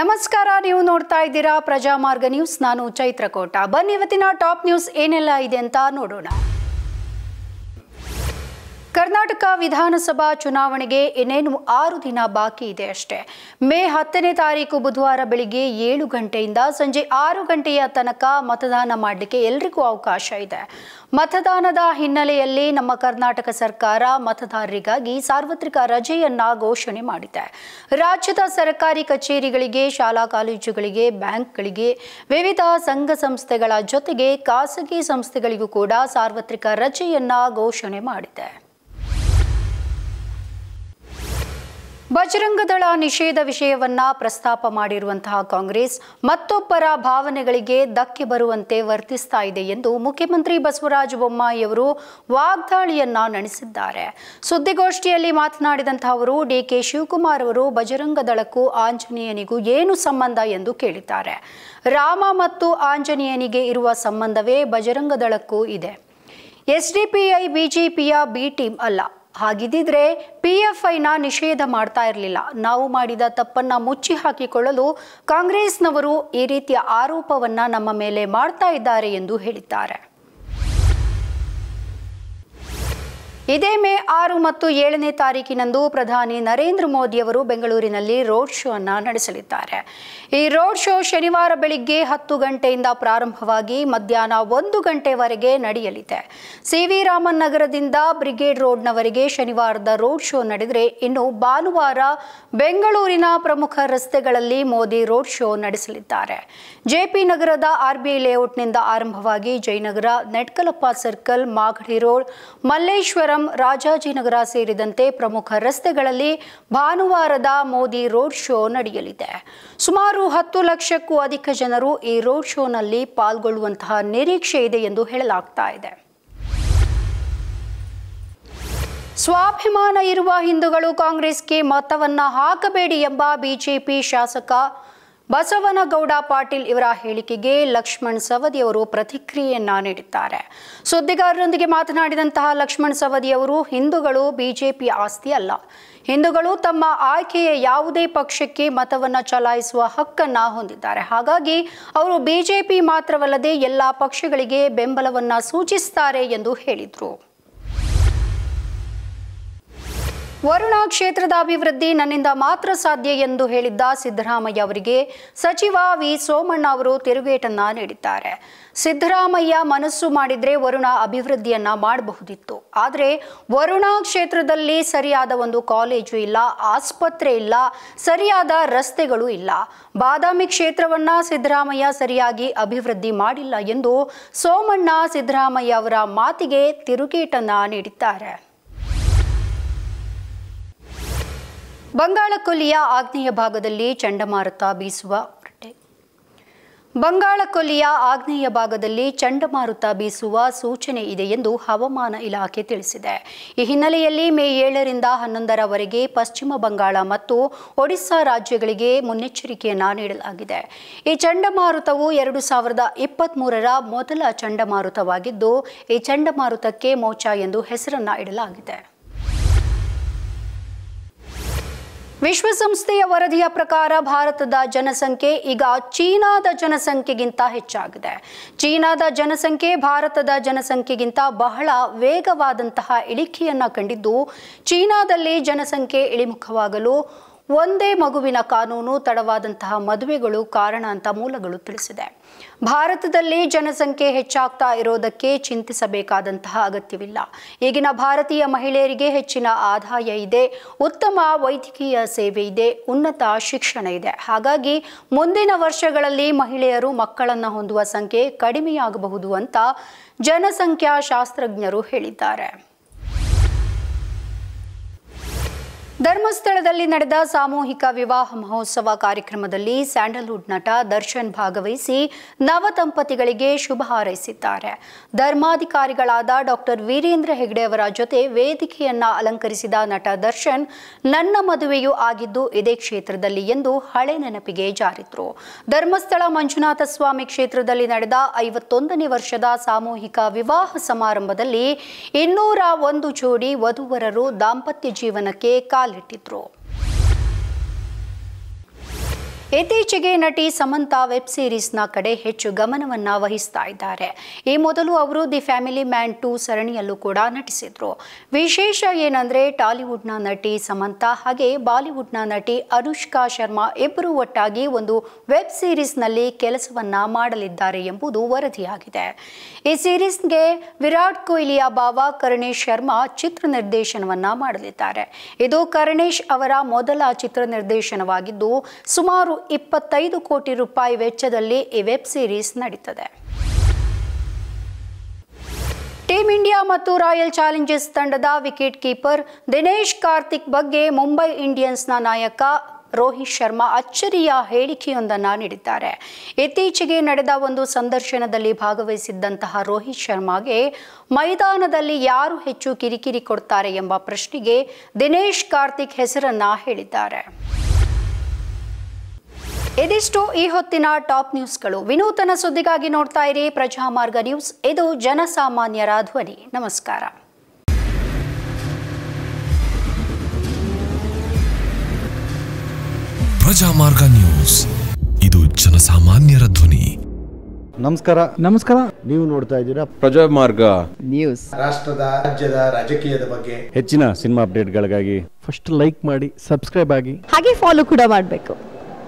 ನಮಸ್ಕಾರ ನೀವು ನೋಡ್ತಾ ಇದ್ದೀರಾ ಪ್ರಜಾಮಾರ್ಗ ನ್ಯೂಸ್ ನಾನು ಚೈತ್ರಕೋಟ ಬನ್ನಿ ಇವತ್ತಿನ ಟಾಪ್ ನ್ಯೂಸ್ ಏನೆಲ್ಲ ಇದೆ ಅಂತ ನೋಡೋಣ ಕರ್ನಾಟಕ ವಿಧಾನಸಭಾ ಚುನಾವಣೆಗೆ ಇನ್ನೇನು ಆರು ದಿನ ಬಾಕಿ ಇದೆ ಅಷ್ಟೇ ಮೇ ಹತ್ತನೇ ತಾರೀಕು ಬುಧವಾರ ಬೆಳಿಗ್ಗೆ ಏಳು ಗಂಟೆಯಿಂದ ಸಂಜೆ ಆರು ಗಂಟೆಯ ತನಕ ಮತದಾನ ಮಾಡಲಿಕ್ಕೆ ಎಲ್ರಿಗೂ ಅವಕಾಶ ಇದೆ ಮತದಾನದ ಹಿನ್ನೆಲೆಯಲ್ಲಿ ನಮ್ಮ ಕರ್ನಾಟಕ ಸರ್ಕಾರ ಮತದಾರರಿಗಾಗಿ ಸಾರ್ವತ್ರಿಕ ರಜೆಯನ್ನ ಘೋಷಣೆ ಮಾಡಿದೆ ರಾಜ್ಯದ ಸರ್ಕಾರಿ ಕಚೇರಿಗಳಿಗೆ ಶಾಲಾ ಕಾಲೇಜುಗಳಿಗೆ ಬ್ಯಾಂಕ್ಗಳಿಗೆ ವಿವಿಧ ಸಂಘ ಸಂಸ್ಥೆಗಳ ಜೊತೆಗೆ ಖಾಸಗಿ ಸಂಸ್ಥೆಗಳಿಗೂ ಕೂಡ ಸಾರ್ವತ್ರಿಕ ರಜೆಯನ್ನ ಘೋಷಣೆ ಮಾಡಿದೆ ಬಜರಂಗದಳ ನಿಷೇಧ ವಿಷಯವನ್ನ ಪ್ರಸ್ತಾಪ ಮಾಡಿರುವಂತಹ ಕಾಂಗ್ರೆಸ್ ಮತ್ತೊಬ್ಬರ ಭಾವನೆಗಳಿಗೆ ಧಕ್ಕೆ ಬರುವಂತೆ ವರ್ತಿಸ್ತಾ ಇದೆ ಎಂದು ಮುಖ್ಯಮಂತ್ರಿ ಬಸವರಾಜ ಬೊಮ್ಮಾಯಿಯವರು ವಾಗ್ದಾಳಿಯನ್ನ ನಡೆಸಿದ್ದಾರೆ ಸುದ್ದಿಗೋಷ್ಠಿಯಲ್ಲಿ ಮಾತನಾಡಿದಂತಹ ಅವರು ಡಿಕೆ ಶಿವಕುಮಾರ್ ಅವರು ಬಜರಂಗ ದಳಕ್ಕೂ ಆಂಜನೇಯನಿಗೂ ಏನು ಸಂಬಂಧ ಎಂದು ಕೇಳಿದ್ದಾರೆ ರಾಮ ಮತ್ತು ಆಂಜನೇಯನಿಗೆ ಇರುವ ಸಂಬಂಧವೇ ಬಜರಂಗ ದಳಕ್ಕೂ ಇದೆ ಎಸ್ಡಿಪಿಐ ಬಿಜೆಪಿಯ ಬಿ ಟೀಮ್ ಅಲ್ಲ ಹಾಗಿದ್ದಿದ್ರೆ ಪಿ ಎಫ್ ಐನ ನಿಷೇಧ ಮಾಡ್ತಾ ಇರಲಿಲ್ಲ ನಾವು ಮಾಡಿದ ತಪ್ಪನ್ನ ಮುಚ್ಚಿ ಹಾಕಿಕೊಳ್ಳಲು ಕಾಂಗ್ರೆಸ್ನವರು ಈ ರೀತಿಯ ಆರೋಪವನ್ನು ನಮ್ಮ ಮೇಲೆ ಮಾಡ್ತಾ ಇದ್ದಾರೆ ಎಂದು ಹೇಳಿದ್ದಾರೆ ಇದೇ ಮೇ ಆರು ಮತ್ತು ಏಳನೇ ತಾರೀಕಿನಂದು ಪ್ರಧಾನಿ ನರೇಂದ್ರ ಮೋದಿ ಅವರು ಬೆಂಗಳೂರಿನಲ್ಲಿ ರೋಡ್ ಶೋ ಅನ್ನು ನಡೆಸಲಿದ್ದಾರೆ ಈ ರೋಡ್ ಶೋ ಶನಿವಾರ ಬೆಳಿಗ್ಗೆ ಹತ್ತು ಗಂಟೆಯಿಂದ ಪ್ರಾರಂಭವಾಗಿ ಮಧ್ಯಾಹ್ನ ಒಂದು ಗಂಟೆವರೆಗೆ ನಡೆಯಲಿದೆ ಸಿ ವಿ ರಾಮನ್ ನಗರದಿಂದ ಬ್ರಿಗೇಡ್ ರೋಡ್ನವರೆಗೆ ಶನಿವಾರದ ರೋಡ್ ಶೋ ನಡೆದರೆ ಇನ್ನು ಭಾನುವಾರ ಬೆಂಗಳೂರಿನ ಪ್ರಮುಖ ರಸ್ತೆಗಳಲ್ಲಿ ಮೋದಿ ರೋಡ್ ಶೋ ನಡೆಸಲಿದ್ದಾರೆ ಜೆಪಿ ನಗರದ ಆರ್ಬಿಐ ಲೇಔಟ್ನಿಂದ ಆರಂಭವಾಗಿ ಜಯನಗರ ನೆಟ್ಕಲಪ್ಪ ಸರ್ಕಲ್ ಮಾಗಡಿ ರೋಡ್ ಮಲ್ಲೇಶ್ವರಂ ನಗರಂ ರಾಜಾಜಿನಗರ ಸೇರಿದಂತೆ ಪ್ರಮುಖ ರಸ್ತೆಗಳಲ್ಲಿ ಭಾನುವಾರದ ಮೋದಿ ರೋಡ್ ಶೋ ನಡೆಯಲಿದೆ ಸುಮಾರು ಹತ್ತು ಲಕ್ಷಕ್ಕೂ ಅಧಿಕ ಜನರು ಈ ರೋಡ್ ಶೋನಲ್ಲಿ ಪಾಲ್ಗೊಳ್ಳುವಂತಹ ನಿರೀಕ್ಷೆ ಇದೆ ಎಂದು ಹೇಳಲಾಗ್ತಾ ಇದೆ ಸ್ವಾಭಿಮಾನ ಇರುವ ಹಿಂದೂಗಳು ಕಾಂಗ್ರೆಸ್ಗೆ ಮತವನ್ನ ಹಾಕಬೇಡಿ ಎಂಬ ಬಿಜೆಪಿ ಶಾಸಕ ಬಸವನಗೌಡ ಪಾಟೀಲ್ ಇವರ ಹೇಳಿಕೆಗೆ ಲಕ್ಷ್ಮಣ್ ಅವರು ಪ್ರತಿಕ್ರಿಯೆಯನ್ನ ನೀಡಿದ್ದಾರೆ ಸುದ್ದಿಗಾರರೊಂದಿಗೆ ಮಾತನಾಡಿದಂತಹ ಲಕ್ಷ್ಮಣ್ ಅವರು ಹಿಂದೂಗಳು ಬಿಜೆಪಿ ಆಸ್ತಿ ಅಲ್ಲ ಹಿಂದೂಗಳು ತಮ್ಮ ಆಯ್ಕೆಯ ಯಾವುದೇ ಪಕ್ಷಕ್ಕೆ ಮತವನ್ನು ಚಲಾಯಿಸುವ ಹಕ್ಕನ್ನು ಹೊಂದಿದ್ದಾರೆ ಹಾಗಾಗಿ ಅವರು ಬಿಜೆಪಿ ಮಾತ್ರವಲ್ಲದೆ ಎಲ್ಲ ಪಕ್ಷಗಳಿಗೆ ಬೆಂಬಲವನ್ನು ಸೂಚಿಸುತ್ತಾರೆ ಎಂದು ಹೇಳಿದರು ವರುಣ ಕ್ಷೇತ್ರದ ಅಭಿವೃದ್ಧಿ ನನ್ನಿಂದ ಮಾತ್ರ ಸಾಧ್ಯ ಎಂದು ಹೇಳಿದ್ದ ಸಿದ್ದರಾಮಯ್ಯ ಅವರಿಗೆ ಸಚಿವ ವಿ ಸೋಮಣ್ಣ ಅವರು ತಿರುಗೇಟನ್ನ ನೀಡಿದ್ದಾರೆ ಸಿದ್ದರಾಮಯ್ಯ ಮನಸ್ಸು ಮಾಡಿದ್ರೆ ವರುಣ ಅಭಿವೃದ್ಧಿಯನ್ನ ಮಾಡಬಹುದಿತ್ತು ಆದರೆ ವರುಣ ಕ್ಷೇತ್ರದಲ್ಲಿ ಸರಿಯಾದ ಒಂದು ಕಾಲೇಜು ಇಲ್ಲ ಆಸ್ಪತ್ರೆ ಇಲ್ಲ ಸರಿಯಾದ ರಸ್ತೆಗಳು ಇಲ್ಲ ಬಾದಾಮಿ ಕ್ಷೇತ್ರವನ್ನ ಸಿದ್ದರಾಮಯ್ಯ ಸರಿಯಾಗಿ ಅಭಿವೃದ್ಧಿ ಮಾಡಿಲ್ಲ ಎಂದು ಸೋಮಣ್ಣ ಸಿದ್ದರಾಮಯ್ಯ ಅವರ ಮಾತಿಗೆ ತಿರುಗೇಟನ್ನ ನೀಡಿದ್ದಾರೆ ಬಂಗಾಳಕೊಲ್ಲಿಯ ಆಗ್ನೇಯ ಭಾಗದಲ್ಲಿ ಚಂಡಮಾರುತ ಬೀಸುವ ಬಂಗಾಳಕೊಲ್ಲಿಯ ಆಗ್ನೇಯ ಭಾಗದಲ್ಲಿ ಚಂಡಮಾರುತ ಬೀಸುವ ಸೂಚನೆ ಇದೆ ಎಂದು ಹವಾಮಾನ ಇಲಾಖೆ ತಿಳಿಸಿದೆ ಈ ಹಿನ್ನೆಲೆಯಲ್ಲಿ ಮೇ ಏಳರಿಂದ ಹನ್ನೊಂದರವರೆಗೆ ಪಶ್ಚಿಮ ಬಂಗಾಳ ಮತ್ತು ಒಡಿಶಾ ರಾಜ್ಯಗಳಿಗೆ ಮುನ್ನೆಚ್ಚರಿಕೆಯನ್ನು ನೀಡಲಾಗಿದೆ ಈ ಚಂಡಮಾರುತವು ಎರಡು ಸಾವಿರದ ಇಪ್ಪತ್ತ್ ಮೊದಲ ಚಂಡಮಾರುತವಾಗಿದ್ದು ಈ ಚಂಡಮಾರುತಕ್ಕೆ ಮೋಚಾ ಎಂದು ಹೆಸರನ್ನ ಇಡಲಾಗಿದೆ ವಿಶ್ವಸಂಸ್ಥೆಯ ವರದಿಯ ಪ್ರಕಾರ ಭಾರತದ ಜನಸಂಖ್ಯೆ ಈಗ ಚೀನಾದ ಜನಸಂಖ್ಯೆಗಿಂತ ಹೆಚ್ಚಾಗಿದೆ ಚೀನಾದ ಜನಸಂಖ್ಯೆ ಭಾರತದ ಜನಸಂಖ್ಯೆಗಿಂತ ಬಹಳ ವೇಗವಾದಂತಹ ಇಳಿಕೆಯನ್ನು ಕಂಡಿದ್ದು ಚೀನಾದಲ್ಲಿ ಜನಸಂಖ್ಯೆ ಇಳಿಮುಖವಾಗಲು ಒಂದೇ ಮಗುವಿನ ಕಾನೂನು ತಡವಾದಂತಹ ಮದುವೆಗಳು ಕಾರಣ ಅಂತ ಮೂಲಗಳು ತಿಳಿಸಿದೆ ಭಾರತದಲ್ಲಿ ಜನಸಂಖ್ಯೆ ಹೆಚ್ಚಾಗ್ತಾ ಇರೋದಕ್ಕೆ ಚಿಂತಿಸಬೇಕಾದಂತಹ ಅಗತ್ಯವಿಲ್ಲ ಈಗಿನ ಭಾರತೀಯ ಮಹಿಳೆಯರಿಗೆ ಹೆಚ್ಚಿನ ಆದಾಯ ಇದೆ ಉತ್ತಮ ವೈದ್ಯಕೀಯ ಸೇವೆ ಇದೆ ಉನ್ನತ ಶಿಕ್ಷಣ ಇದೆ ಹಾಗಾಗಿ ಮುಂದಿನ ವರ್ಷಗಳಲ್ಲಿ ಮಹಿಳೆಯರು ಮಕ್ಕಳನ್ನು ಹೊಂದುವ ಸಂಖ್ಯೆ ಕಡಿಮೆಯಾಗಬಹುದು ಅಂತ ಜನಸಂಖ್ಯಾ ಶಾಸ್ತ್ರಜ್ಞರು ಹೇಳಿದ್ದಾರೆ ಧರ್ಮಸ್ಥಳದಲ್ಲಿ ನಡೆದ ಸಾಮೂಹಿಕ ವಿವಾಹ ಮಹೋತ್ಸವ ಕಾರ್ಯಕ್ರಮದಲ್ಲಿ ಸ್ಯಾಂಡಲ್ವುಡ್ ನಟ ದರ್ಶನ್ ಭಾಗವಹಿಸಿ ನವ ದಂಪತಿಗಳಿಗೆ ಶುಭ ಹಾರೈಸಿದ್ದಾರೆ ಧರ್ಮಾಧಿಕಾರಿಗಳಾದ ಡಾಕ್ಟರ್ ವೀರೇಂದ್ರ ಹೆಗ್ಡೆ ಅವರ ಜೊತೆ ವೇದಿಕೆಯನ್ನ ಅಲಂಕರಿಸಿದ ನಟ ದರ್ಶನ್ ನನ್ನ ಮದುವೆಯೂ ಆಗಿದ್ದು ಇದೇ ಕ್ಷೇತ್ರದಲ್ಲಿ ಎಂದು ಹಳೆ ನೆನಪಿಗೆ ಜಾರಿದ್ರು ಧರ್ಮಸ್ಥಳ ಮಂಜುನಾಥ ಸ್ವಾಮಿ ಕ್ಷೇತ್ರದಲ್ಲಿ ನಡೆದ ಐವತ್ತೊಂದನೇ ವರ್ಷದ ಸಾಮೂಹಿಕ ವಿವಾಹ ಸಮಾರಂಭದಲ್ಲಿ ಇನ್ನೂರ ಒಂದು ಜೋಡಿ ವಧುವರರು ದಾಂಪತ್ಯ ಜೀವನಕ್ಕೆ ಕಾಲ quality drop. ಇತ್ತೀಚೆಗೆ ನಟಿ ಸಮಂತಾ ವೆಬ್ ಸೀರೀಸ್ನ ಕಡೆ ಹೆಚ್ಚು ಗಮನವನ್ನು ವಹಿಸ್ತಾ ಇದ್ದಾರೆ ಈ ಮೊದಲು ಅವರು ದಿ ಫ್ಯಾಮಿಲಿ ಮ್ಯಾನ್ ಟೂ ಸರಣಿಯಲ್ಲೂ ಕೂಡ ನಟಿಸಿದ್ರು ವಿಶೇಷ ಏನಂದ್ರೆ ಟಾಲಿವುಡ್ನ ನಟಿ ಸಮಂತಾ ಹಾಗೆ ಬಾಲಿವುಡ್ನ ನಟಿ ಅನುಷ್ಕಾ ಶರ್ಮಾ ಇಬ್ಬರು ಒಟ್ಟಾಗಿ ಒಂದು ವೆಬ್ ಸೀರೀಸ್ನಲ್ಲಿ ಕೆಲಸವನ್ನ ಮಾಡಲಿದ್ದಾರೆ ಎಂಬುದು ವರದಿಯಾಗಿದೆ ಈ ಸೀರೀಸ್ಗೆ ವಿರಾಟ್ ಕೊಹ್ಲಿಯ ಬಾವ ಕರುಣೇಶ್ ಶರ್ಮಾ ಚಿತ್ರ ನಿರ್ದೇಶನವನ್ನ ಮಾಡಲಿದ್ದಾರೆ ಇದು ಕರ್ಣೇಶ್ ಅವರ ಮೊದಲ ಚಿತ್ರ ನಿರ್ದೇಶನವಾಗಿದ್ದು ಸುಮಾರು ಇಪ್ಪತ್ತೈದು ಕೋಟಿ ರೂಪಾಯಿ ವೆಚ್ಚದಲ್ಲಿ ಈ ವೆಬ್ ಸೀರೀಸ್ ನಡೀತದೆ ಟೀಂ ಇಂಡಿಯಾ ಮತ್ತು ರಾಯಲ್ ಚಾಲೆಂಜರ್ಸ್ ತಂಡದ ವಿಕೆಟ್ ಕೀಪರ್ ದಿನೇಶ್ ಕಾರ್ತಿಕ್ ಬಗ್ಗೆ ಮುಂಬೈ ಇಂಡಿಯನ್ಸ್ನ ನಾಯಕ ರೋಹಿತ್ ಶರ್ಮಾ ಅಚ್ಚರಿಯ ಹೇಳಿಕೆಯೊಂದನ್ನು ನೀಡಿದ್ದಾರೆ ಇತ್ತೀಚೆಗೆ ನಡೆದ ಒಂದು ಸಂದರ್ಶನದಲ್ಲಿ ಭಾಗವಹಿಸಿದ್ದಂತಹ ರೋಹಿತ್ ಶರ್ಮಾಗೆ ಮೈದಾನದಲ್ಲಿ ಯಾರು ಹೆಚ್ಚು ಕಿರಿಕಿರಿ ಕೊಡ್ತಾರೆ ಎಂಬ ಪ್ರಶ್ನೆಗೆ ದಿನೇಶ್ ಕಾರ್ತಿಕ್ ಹೆಸರನ್ನ ಹೇಳಿದ್ದಾರೆ ಇದಿಷ್ಟು ಈ ಹೊತ್ತಿನ ಟಾಪ್ ನ್ಯೂಸ್ಗಳು ವಿನೂತನ ಸುದ್ದಿಗಾಗಿ ನೋಡ್ತಾ ಇರಿ ಪ್ರಜಾಮಾರ್ಗ ನ್ಯೂಸ್ ಇದು ಜನಸಾಮಾನ್ಯರ ಧ್ವನಿ ನಮಸ್ಕಾರ ಪ್ರಜಾಮಾರ್ಗ ನ್ಯೂಸ್ ಇದು ಜನಸಾಮಾನ್ಯರ ಧ್ವನಿ ನಮಸ್ಕಾರ ನಮಸ್ಕಾರ ನೀವು ನೋಡ್ತಾ ಇದ್ದೀರಾ ಪ್ರಜಾಮಾರ್ಗ ನ್ಯೂಸ್ ರಾಷ್ಟ್ರದ ರಾಜ್ಯದ ರಾಜಕೀಯದ ಬಗ್ಗೆ ಹೆಚ್ಚಿನ ಸಿನಿಮಾ ಅಪ್ಡೇಟ್ಗಳಿಗಾಗಿ ಫಸ್ಟ್ ಲೈಕ್ ಮಾಡಿ ಸಬ್ಸ್ಕ್ರೈಬ್ ಆಗಿ ಹಾಗೆ ಫಾಲೋ ಕೂಡ ಮಾಡಬೇಕು